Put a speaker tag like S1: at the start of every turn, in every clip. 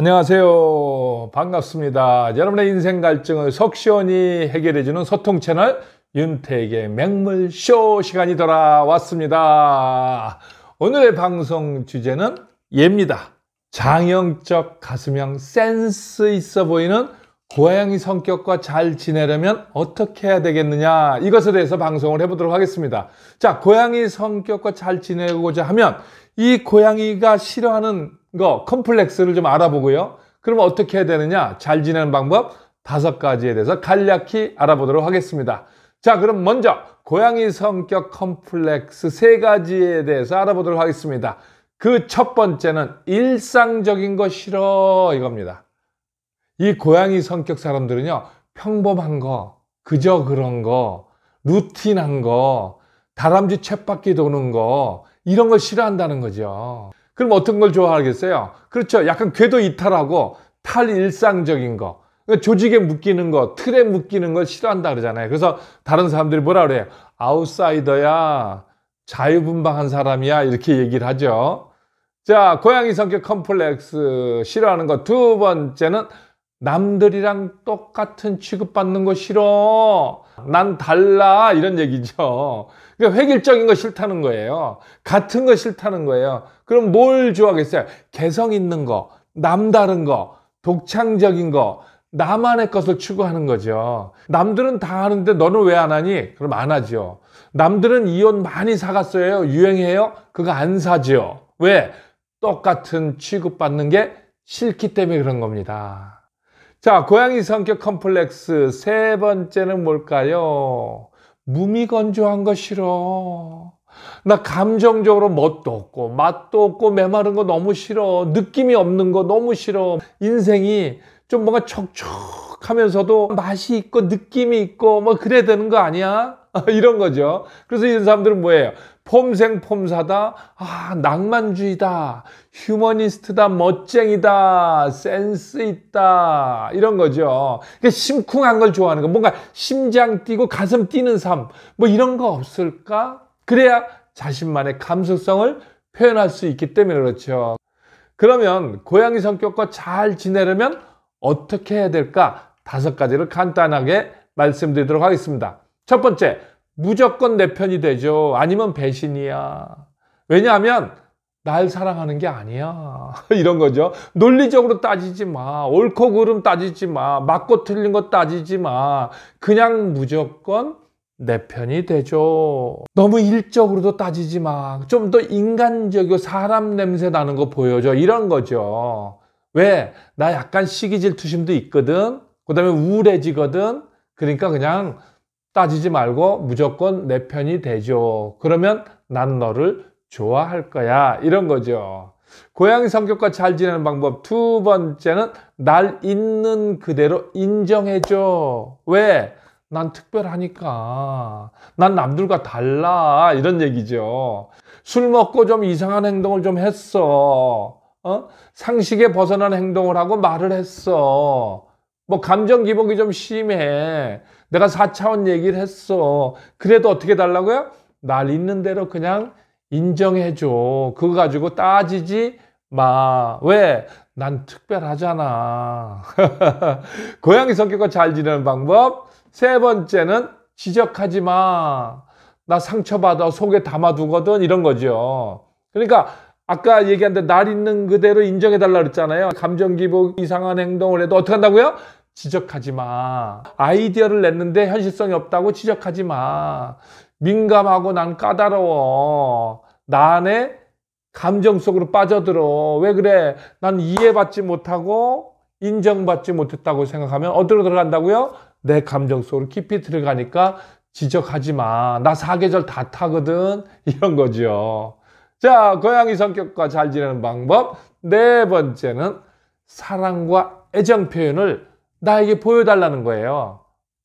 S1: 안녕하세요. 반갑습니다. 여러분의 인생 갈증을 석시원이 해결해주는 소통 채널 윤택의 맹물쇼 시간이 돌아왔습니다. 오늘의 방송 주제는 예입니다. 장형적 가슴형 센스 있어 보이는 고양이 성격과 잘 지내려면 어떻게 해야 되겠느냐 이것에 대해서 방송을 해보도록 하겠습니다. 자, 고양이 성격과 잘 지내고자 하면 이 고양이가 싫어하는 거, 컴플렉스를 좀 알아보고요. 그러면 어떻게 해야 되느냐? 잘 지내는 방법 다섯 가지에 대해서 간략히 알아보도록 하겠습니다. 자, 그럼 먼저 고양이 성격 컴플렉스 세 가지에 대해서 알아보도록 하겠습니다. 그 첫 번째는 일상적인 거 싫어 이겁니다. 이 고양이 성격 사람들은요, 평범한 거, 그저 그런 거, 루틴한 거, 다람쥐 쳇바퀴 도는 거, 이런 걸 싫어한다는 거죠. 그럼 어떤 걸 좋아하겠어요? 그렇죠. 약간 궤도 이탈하고 탈일상적인 거. 그 조직에 묶이는 거, 틀에 묶이는 걸 싫어한다 그러잖아요. 그래서 다른 사람들이 뭐라 그래요? 아웃사이더야, 자유분방한 사람이야 이렇게 얘기를 하죠. 자, 고양이 성격 컴플렉스 싫어하는 거 두 번째는 남들이랑 똑같은 취급받는 거 싫어. 난 달라. 이런 얘기죠. 그러니까 획일적인 거 싫다는 거예요. 같은 거 싫다는 거예요. 그럼 뭘 좋아하겠어요? 개성 있는 거, 남다른 거, 독창적인 거, 나만의 것을 추구하는 거죠. 남들은 다 하는데 너는 왜 안 하니? 그럼 안 하죠. 남들은 이온 많이 사갔어요. 유행해요. 그거 안 사죠. 왜? 똑같은 취급받는 게 싫기 때문에 그런 겁니다. 자, 고양이 성격 컴플렉스 세 번째는 뭘까요? 무미건조한 거 싫어. 나 감정적으로 멋도 없고 맛도 없고 메마른 거 너무 싫어. 느낌이 없는 거 너무 싫어. 인생이 좀 뭔가 촉촉하면서도 맛이 있고 느낌이 있고 뭐 그래야 되는 거 아니야? 이런 거죠. 그래서 이런 사람들은 뭐예요? 폼생폼사다, 아, 낭만주의다, 휴머니스트다, 멋쟁이다, 센스 있다, 이런 거죠. 그러니까 심쿵한 걸 좋아하는 거, 뭔가 심장 뛰고 가슴 뛰는 삶, 뭐 이런 거 없을까? 그래야 자신만의 감수성을 표현할 수 있기 때문에 그렇죠. 그러면 고양이 성격과 잘 지내려면 어떻게 해야 될까? 다섯 가지를 간단하게 말씀드리도록 하겠습니다. 첫 번째, 무조건 내 편이 되죠. 아니면 배신이야. 왜냐하면 날 사랑하는 게 아니야. 이런 거죠. 논리적으로 따지지 마. 옳고 그름 따지지 마. 맞고 틀린 거 따지지 마. 그냥 무조건 내 편이 되죠. 너무 일적으로도 따지지 마. 좀 더 인간적이고 사람 냄새 나는 거 보여줘. 이런 거죠. 왜? 나 약간 시기 질투심도 있거든. 그 다음에 우울해지거든. 그러니까 그냥 따지지 말고 무조건 내 편이 되죠. 그러면 난 너를 좋아할 거야. 이런 거죠. 고양이 성격과 잘 지내는 방법 두 번째는 날 있는 그대로 인정해줘. 왜? 난 특별하니까. 난 남들과 달라. 이런 얘기죠. 술 먹고 좀 이상한 행동을 좀 했어. 어? 상식에 벗어난 행동을 하고 말을 했어. 뭐 감정 기복이 좀 심해. 내가 4차원 얘기를 했어. 그래도 어떻게 달라고요? 날 있는 대로 그냥 인정해줘. 그거 가지고 따지지 마. 왜? 난 특별하잖아. 고양이 성격과 잘 지내는 방법. 세 번째는 지적하지 마. 나 상처받아 속에 담아두거든. 이런 거죠. 그러니까 아까 얘기한 대날 있는 그대로 인정해달라 그랬잖아요. 감정 기복 이상한 행동을 해도 어떻게 한다고요? 지적하지 마. 아이디어를 냈는데 현실성이 없다고 지적하지 마. 민감하고 난 까다로워. 나 안에 감정 속으로 빠져들어. 왜 그래? 난 이해받지 못하고 인정받지 못했다고 생각하면 어디로 들어간다고요? 내 감정 속으로 깊이 들어가니까 지적하지 마. 나 사계절 다 타거든. 이런 거죠. 자, 고양이 성격과 잘 지내는 방법. 네 번째는 사랑과 애정 표현을 나에게 보여달라는 거예요.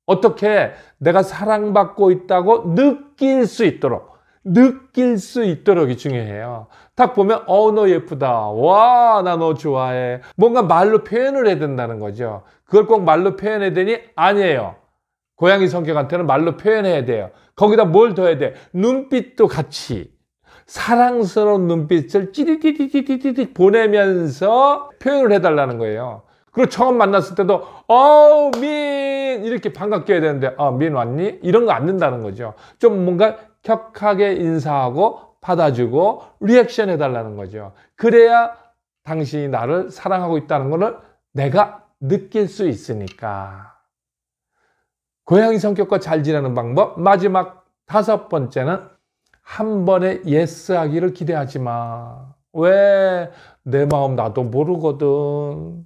S1: 어떻게 내가 사랑받고 있다고 느낄 수 있도록 느낄 수 있도록이 중요해요. 딱 보면 어너 예쁘다. 와나 너 좋아해. 뭔가 말로 표현을 해야 된다는 거죠. 그걸 꼭 말로 표현해야 되니 아니에요. 고양이 성격한테는 말로 표현해야 돼요. 거기다 뭘 더 해야 돼? 눈빛도 같이 사랑스러운 눈빛을 찌릿찌릿찌릿 보내면서 표현을 해달라는 거예요. 그리고 처음 만났을 때도 어우 민 이렇게 반갑게 해야 되는데 어민 아, 왔니? 이런 거 안 된다는 거죠. 좀 뭔가 격하게 인사하고 받아주고 리액션 해달라는 거죠. 그래야 당신이 나를 사랑하고 있다는 것을 내가 느낄 수 있으니까. 고양이 성격과 잘 지내는 방법 마지막 다섯 번째는 한 번에 예스하기를 기대하지 마. 왜? 내 마음 나도 모르거든.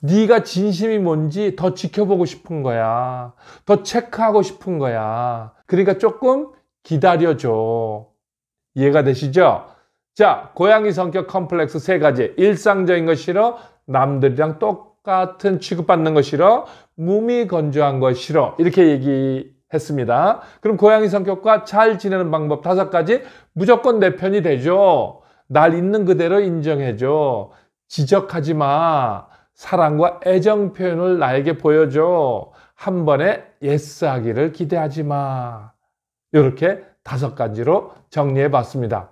S1: 네가 진심이 뭔지 더 지켜보고 싶은 거야. 더 체크하고 싶은 거야. 그러니까 조금 기다려줘. 이해가 되시죠? 자, 고양이 성격 컴플렉스 세 가지. 일상적인 것 싫어. 남들이랑 똑같은 취급받는 것 싫어. 몸이 건조한 것 싫어. 이렇게 얘기했습니다. 그럼 고양이 성격과 잘 지내는 방법 다섯 가지. 무조건 내 편이 되죠. 날 있는 그대로 인정해줘. 지적하지 마. 사랑과 애정 표현을 나에게 보여줘. 한 번에 예스하기를 기대하지 마. 이렇게 다섯 가지로 정리해 봤습니다.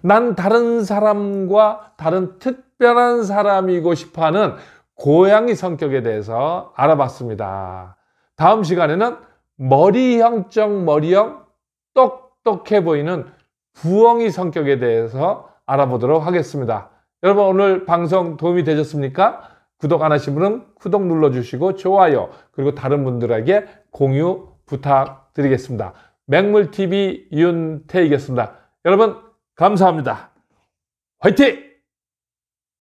S1: 난 다른 사람과 다른 특별한 사람이고 싶어 하는 고양이 성격에 대해서 알아봤습니다. 다음 시간에는 머리형적 머리형 똑똑해 보이는 부엉이 성격에 대해서 알아보도록 하겠습니다. 여러분 오늘 방송 도움이 되셨습니까? 구독 안 하신 분은 구독 눌러주시고 좋아요 그리고 다른 분들에게 공유 부탁드리겠습니다. 맥물TV 윤태이겠습니다 여러분 감사합니다. 화이팅!